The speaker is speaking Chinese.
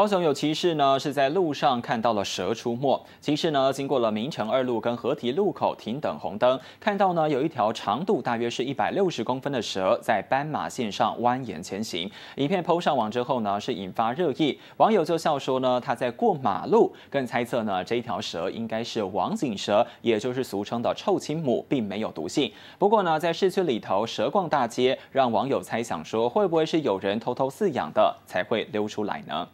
高雄有骑士呢，是在路上看到了蛇出没。骑士呢，经过了明城二路跟河堤路口停等红灯，看到呢有一条长度大约是一百六十公分的蛇在斑马线上蜿蜒前行。影片抛上网之后呢，是引发热议。网友就笑说呢他在过马路，更猜测呢这一条蛇应该是王颈蛇，也就是俗称的臭青母，并没有毒性。不过呢在市区里头蛇逛大街，让网友猜想说会不会是有人偷偷饲养的才会溜出来呢？